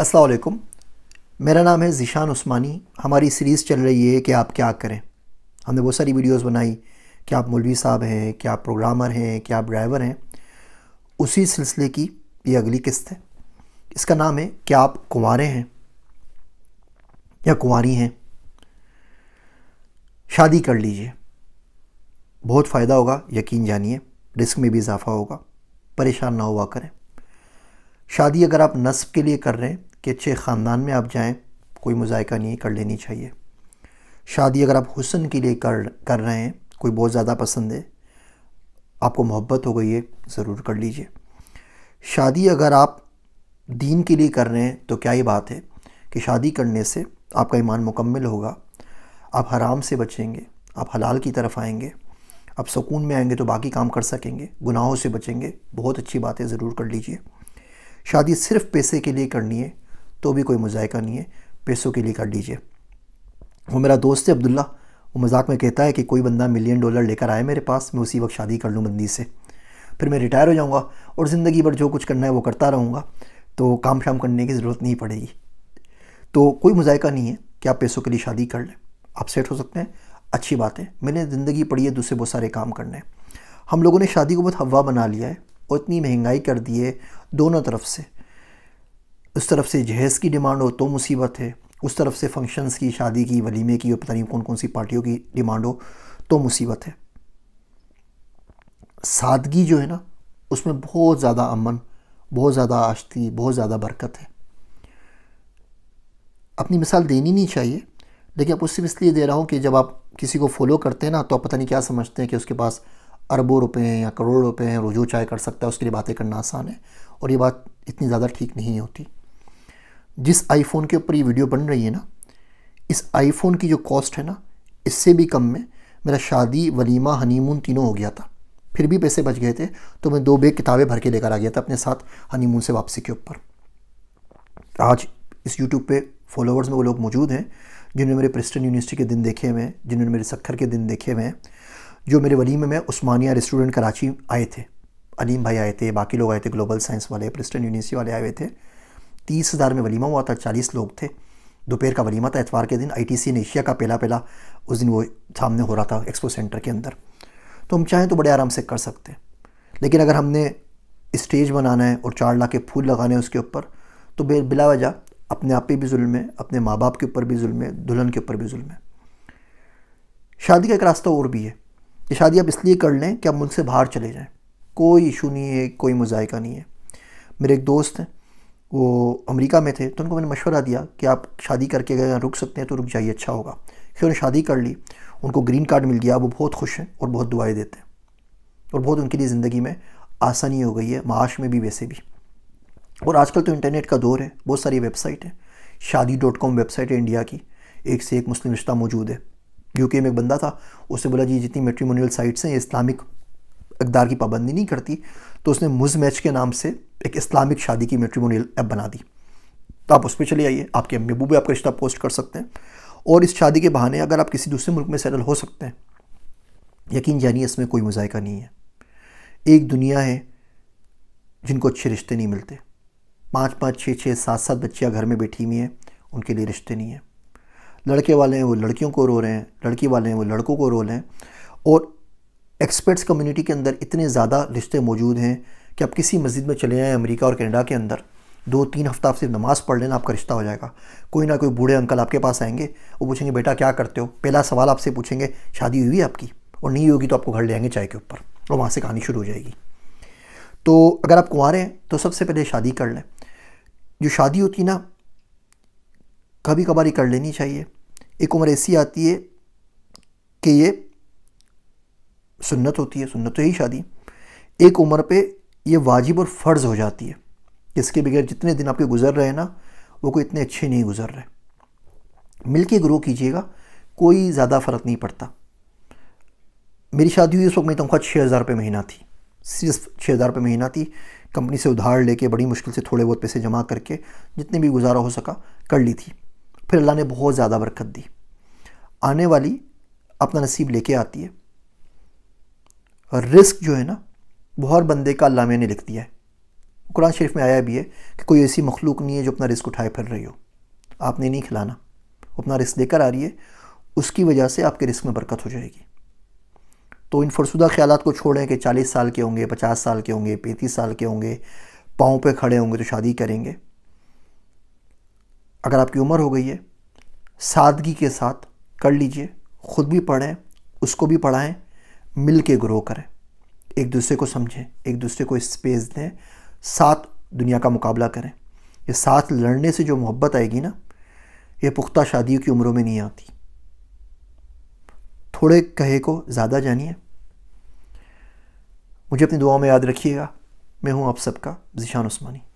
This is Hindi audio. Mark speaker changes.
Speaker 1: असलकुम मेरा नाम है ज़िशान उस्मानी हमारी सीरीज़ चल रही है कि आप क्या करें हमने बहुत सारी वीडियोस बनाई कि आप मौलवी साहब हैं क्या आप प्रोग्रामर हैं क्या आप ड्राइवर हैं उसी सिलसिले की ये अगली किस्त है इसका नाम है क्या आप कुंवारे हैं या कुंवारी हैं शादी कर लीजिए बहुत फ़ायदा होगा यकीन जानिए रिस्क में भी इजाफा होगा परेशान ना हुआ करें शादी अगर आप नस्ब के लिए कर रहे हैं कि अच्छे ख़ानदान में आप जाएं कोई मुजायक नहीं कर लेनी चाहिए शादी अगर आप हुसन के लिए कर कर रहे हैं कोई बहुत ज़्यादा पसंद है आपको मोहब्बत हो गई है ज़रूर कर लीजिए शादी अगर आप दीन के लिए कर रहे हैं तो क्या ही बात है कि शादी करने से आपका ईमान मुकम्मल होगा आप हराम से बचेंगे आप हलाल की तरफ आएंगे आप सुकून में आएंगे तो बाकी काम कर सकेंगे गुनाहों से बचेंगे बहुत अच्छी बात है ज़रूर कर लीजिए शादी सिर्फ पैसे के लिए करनी है तो भी कोई मजायका नहीं है पैसों के लिए कर लीजिए वो मेरा दोस्त है अब्दुल्ला वो मजाक में कहता है कि कोई बंदा मिलियन डॉलर लेकर आए मेरे पास मैं उसी वक्त शादी कर लूँ बंदी से फिर मैं रिटायर हो जाऊँगा और ज़िंदगी भर जो कुछ करना है वो करता रहूँगा तो काम शाम करने की ज़रूरत नहीं पड़ेगी तो कोई मजायका नहीं है कि आप पैसों के लिए शादी कर लें आप सेट हो सकते हैं अच्छी बात है मैंने ज़िंदगी पढ़ी है दूसरे बहुत सारे काम करने हैं हम लोगों ने शादी को बहुत हवा बना लिया है और इतनी महंगाई कर दी है दोनों तरफ से उस तरफ से जहेज़ की डिमांड हो तो मुसीबत है उस तरफ से फंक्शंस की शादी की वलीमे की और पता नहीं कौन कौन सी पार्टियों की डिमांड हो तो मुसीबत है सादगी जो है ना उसमें बहुत ज़्यादा अमन बहुत ज़्यादा आश्ती बहुत ज़्यादा बरकत है अपनी मिसाल देनी नहीं चाहिए लेकिन आप उससे इसलिए दे रहा हूँ कि जब आप किसी को फॉलो करते हैं ना तो आप पता नहीं क्या समझते हैं कि उसके पास अरबों रुपए हैं या करोड़ों रुपए हैं रोजो चाय कर सकता है उसके लिए बातें करना आसान है और ये बात इतनी ज़्यादा ठीक नहीं होती जिस आईफोन के ऊपर ये वीडियो बन रही है ना इस आईफोन की जो कॉस्ट है ना इससे भी कम में मेरा शादी वलीमा हनीमून तीनों हो गया था फिर भी पैसे बच गए थे तो मैं दो बेग किताबें भर के लेकर आ गया था अपने साथ हनीमून से वापसी के ऊपर आज इस यूट्यूब पे फॉलोअर्स में वो लोग मौजूद हैं जिन्होंने मेरे प्रिस्टन यूनिवर्सिटी के दिन देखे हुए हैं जिन्होंने मेरे सखर के दिन देखे हुए हैं जो मेरे वलीमे में उस्मानिया रेस्टोरेंट कराची आए थे अलीम भाई आए थे बाकी लोग आए थे ग्लोबल साइंस वाले प्रिस्टन यूनिवर्सिटी वाले आए हुए थे तीस हज़ार में वलीमा हुआ था चालीस लोग थे दोपहर का वलीमा था एतवार के दिन आईटीसी ने एशिया का पहला पहला उस दिन वो सामने हो रहा था एक्सपो सेंटर के अंदर तो हम चाहें तो बड़े आराम से कर सकते हैं लेकिन अगर हमने स्टेज बनाना है और चार लाख के फूल लगाने हैं उसके ऊपर तो बे बिला वजह अपने आप पर भी जुल्म है अपने माँ बाप के ऊपर भी जुल्म है दुल्हन के ऊपर भी जुल्म है शादी का एक रास्ता और भी है ये शादी आप इसलिए कर लें कि आप मुल्क से बाहर चले जाएँ कोई इशू नहीं है कोई मुजायका नहीं है मेरे एक दोस्त हैं वो अमेरिका में थे तो उनको मैंने मशवरा दिया कि आप शादी करके अगर यहाँ रुक सकते हैं तो रुक जाइए अच्छा होगा फिर उन्होंने शादी कर ली उनको ग्रीन कार्ड मिल गया वो बहुत खुश हैं और बहुत दुआएं देते हैं और बहुत उनके लिए ज़िंदगी में आसानी हो गई है माश में भी वैसे भी और आजकल तो इंटरनेट का दौर है बहुत सारी वेबसाइट है शादी डॉट कॉम वेबसाइट है इंडिया की एक से एक मुस्लिम रिश्ता मौजूद है यूके में एक बंदा था उससे बोला जी जितनी मेट्रीमोनियल साइट्स हैं इस्लामिक अकदार की पाबंदी नहीं करती तो उसने मुज मैच के नाम से एक इस्लामिक शादी की मेट्रीमोनियल ऐप बना दी तो आप उस पर चले आइए आपके अम्मी अबू भी आपका रिश्ता पोस्ट कर सकते हैं और इस शादी के बहाने अगर आप किसी दूसरे मुल्क में सेटल हो सकते हैं यकीन जानिए इसमें कोई मजायका नहीं है एक दुनिया है जिनको अच्छे रिश्ते नहीं मिलते पाँच पाँच छः छः सात सात बच्चियाँ घर में बैठी हुई हैं उनके लिए रिश्ते नहीं हैं लड़के वाले हैं वो लड़कियों को रो रहे हैं लड़की वाले हैं वो लड़कों को रो रहे हैं और एक्सपर्ट्स कम्युनिटी के अंदर इतने ज़्यादा रिश्ते मौजूद हैं कि आप किसी मस्जिद में चले जाएँ अमेरिका और कनाडा के अंदर दो तीन हफ्ता आप सिर्फ नमाज़ पढ़ लेना आपका रिश्ता हो जाएगा कोई ना कोई बूढ़े अंकल आपके पास आएंगे वो पूछेंगे बेटा क्या करते हो पहला सवाल आपसे पूछेंगे शादी हुई है आपकी और नहीं होगी तो आपको घर ले आएंगे चाय के ऊपर और वहाँ से कहानी शुरू हो जाएगी तो अगर आप कुंवारे हैं तो सबसे पहले शादी कर लें जो शादी होती ना कभी कभार ही कर लेनी चाहिए एक उम्र ऐसी आती है कि ये सुन्नत होती है सुन्नत तो यही शादी एक उम्र पे ये वाजिब और फ़र्ज़ हो जाती है इसके बगैर जितने दिन आपके गुजर रहे हैं ना वो कोई इतने अच्छे नहीं गुजर रहे मिल के ग्रो कीजिएगा कोई ज़्यादा फ़र्क नहीं पड़ता मेरी शादी हुई उस वक्त मेरी तनख्वाह छः हज़ार रुपये महीना थी सिर्फ छः हज़ार रुपये महीना थी कंपनी से उधार लेके बड़ी मुश्किल से थोड़े बहुत पैसे जमा करके जितने भी गुजारा हो सका कर ली थी फिर अल्लाह ने बहुत ज़्यादा बरकत दी आने वाली अपना नसीब लेके आती है और रिस्क जो है ना बहुत बंदे का अल्लाह ने लिख दिया है कुरान शरीफ में आया भी है कि कोई ऐसी मखलूक नहीं है जो अपना रिस्क उठाए फिर रही हो आपने नहीं खिलाना अपना रिस्क लेकर आ रही है उसकी वजह से आपके रिस्क में बरकत हो जाएगी तो इन फरसुदा ख्याल को छोड़ें कि चालीस साल के होंगे पचास साल के होंगे पैंतीस साल के होंगे पाँव पर खड़े होंगे तो शादी करेंगे अगर आपकी उम्र हो गई है सादगी के साथ कर लीजिए ख़ुद भी पढ़ें उसको भी पढ़ाएं मिल के ग्रो करें एक दूसरे को समझें एक दूसरे को स्पेस दें साथ दुनिया का मुकाबला करें ये साथ लड़ने से जो मोहब्बत आएगी ना ये पुख्ता शादियों की उम्रों में नहीं आती थोड़े कहे को ज़्यादा जानिए मुझे अपनी दुआओं में याद रखिएगा मैं हूँ आप सबका जिशान उस्मानी